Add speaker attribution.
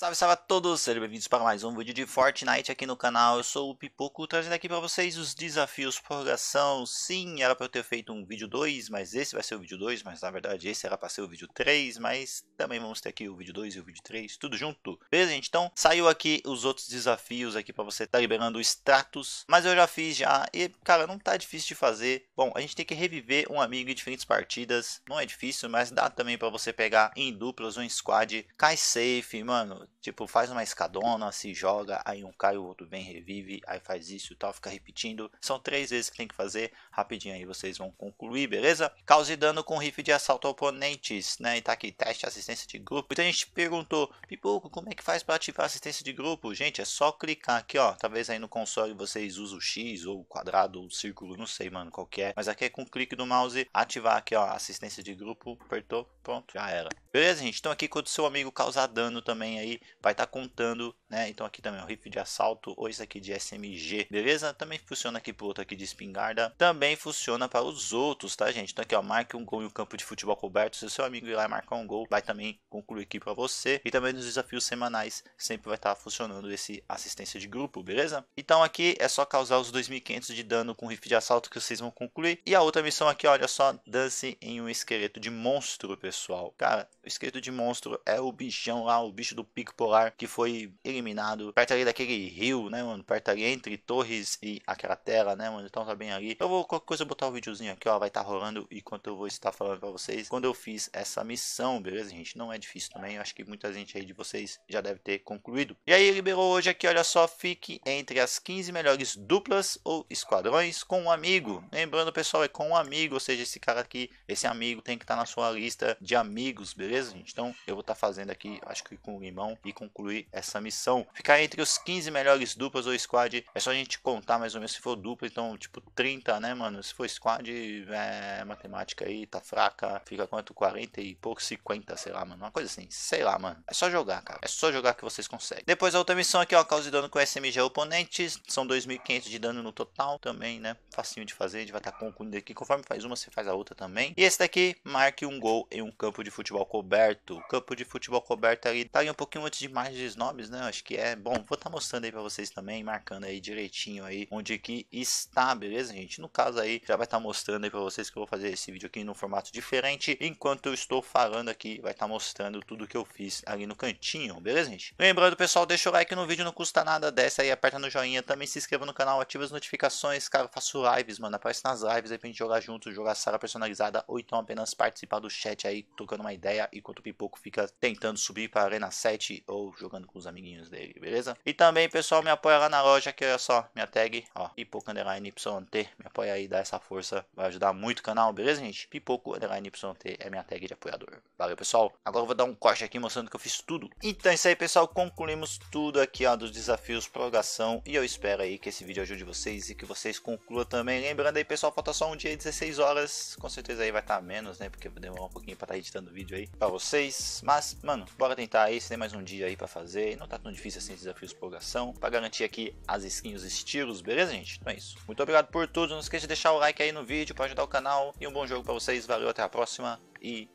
Speaker 1: Salve, salve a todos! Sejam bem-vindos para mais um vídeo de Fortnite aqui no canal. Eu sou o Pipoco, trazendo aqui para vocês os desafios prorrogação. Sim, era para eu ter feito um vídeo 2, mas esse vai ser o vídeo 2, mas na verdade esse era para ser o vídeo 3, mas também vamos ter aqui o vídeo 2 e o vídeo 3, tudo junto. Beleza, gente? Então, saiu aqui os outros desafios aqui para você tá liberando o status, mas eu já fiz já e, cara, não tá difícil de fazer. Bom, a gente tem que reviver um amigo em diferentes partidas, não é difícil, mas dá também para você pegar em duplas ou em squad. Cai safe, mano Tipo, faz uma escadona, se joga, aí um cai, o outro vem, revive, aí faz isso e tal, fica repetindo. São três vezes que tem que fazer, rapidinho aí vocês vão concluir, beleza? Cause dano com rifle de assalto a oponentes, né? E tá aqui, teste assistência de grupo. Então a gente perguntou, Pipoco, como é que faz para ativar assistência de grupo? Gente, é só clicar aqui, ó. Talvez aí no console vocês usam o X ou o quadrado ou o círculo, não sei, mano, qual que é. Mas aqui é com o clique do mouse, ativar aqui, ó, assistência de grupo, apertou, pronto, já era. Beleza, gente? Então aqui quando seu amigo causar dano também aí, vai estar tá contando né? Então aqui também é um rifle de assalto ou isso aqui de SMG, beleza? Também funciona aqui pro outro aqui de espingarda, também funciona para os outros, tá gente? Então aqui ó, marque um gol em um campo de futebol coberto, se o seu amigo ir lá marcar um gol, vai também concluir aqui para você. E também nos desafios semanais sempre vai estar tá funcionando esse assistência de grupo, beleza? Então aqui é só causar os 2.500 de dano com rifle de assalto que vocês vão concluir. E a outra missão aqui, olha só, dance em um esqueleto de monstro, pessoal. Cara, o esqueleto de monstro é o bichão lá, o bicho do pico polar que foi ele eliminado perto ali daquele rio, né, mano? Perto ali entre Torres e aquela tela, né, mano? Então tá bem ali. Eu vou, qualquer coisa, botar o um videozinho aqui, ó. Vai estar tá rolando enquanto eu vou estar falando pra vocês quando eu fiz essa missão, beleza, gente? Não é difícil também. Eu acho que muita gente aí de vocês já deve ter concluído. E aí, liberou hoje aqui, olha só. Fique entre as 15 melhores duplas ou esquadrões com um amigo. Lembrando, pessoal, é com um amigo, ou seja, esse cara aqui, esse amigo tem que estar tá na sua lista de amigos, beleza, gente? Então eu vou estar tá fazendo aqui, acho que com o limão e concluir essa missão então ficar entre os 15 melhores duplas ou squad, é só a gente contar mais ou menos se for dupla, então tipo 30, né, mano? Se for squad, é, matemática aí tá fraca, fica quanto? 40 e pouco, 50, sei lá, mano. Uma coisa assim, sei lá, mano. É só jogar, cara. É só jogar que vocês conseguem. Depois a outra missão aqui, ó, cause dano com SMG oponentes, são 2.500 de dano no total também, né? Facinho de fazer, a gente vai estar tá concluindo aqui. Conforme faz uma, você faz a outra também. E esse daqui, marque um gol em um campo de futebol coberto. O campo de futebol coberto ali tá ali um pouquinho antes de mais de snobs, né? acho que é. Bom, vou estar tá mostrando aí para vocês também, marcando aí direitinho aí onde que está, beleza, gente? No caso aí, já vai estar tá mostrando aí para vocês que eu vou fazer esse vídeo aqui no formato diferente. Enquanto eu estou falando aqui, vai estar tá mostrando tudo que eu fiz ali no cantinho, beleza, gente? Lembrando, pessoal, deixa o like no vídeo, não custa nada, desce aí, aperta no joinha, também se inscreva no canal, ativa as notificações, cara, eu faço lives, mano, aparece nas lives aí pra gente jogar junto, jogar sala personalizada, ou então apenas participar do chat aí, tocando uma ideia, enquanto o Pipoco fica tentando subir pra Arena 7 ou jogando com os amiguinhos Champions beleza? E também, pessoal, me apoia lá na loja aqui, olha só, minha tag, ó, Pipoca Underline YT, me apoia aí, dá essa força, vai ajudar muito o canal, beleza, gente? Pipoco Underline YT é minha tag de apoiador. Valeu, pessoal. Agora eu vou dar um corte aqui mostrando que eu fiz tudo. Então é isso aí, pessoal, concluímos tudo aqui, ó, dos desafios, prorrogação, e eu espero aí que esse vídeo ajude vocês e que vocês concluam também. Lembrando aí, pessoal, falta só um dia e 16 horas, com certeza aí vai estar tá menos, né, porque eu vou demorar um pouquinho pra estar tá editando o vídeo aí pra vocês, mas, mano, bora tentar aí, se tem mais um dia aí pra fazer, não tá tão difícil assim desafios de prorrogação, para garantir aqui as skins, os estilos, beleza, gente? Então é isso. Muito obrigado por tudo, não esqueça de deixar o like aí no vídeo para ajudar o canal e um bom jogo para vocês. Valeu, até a próxima e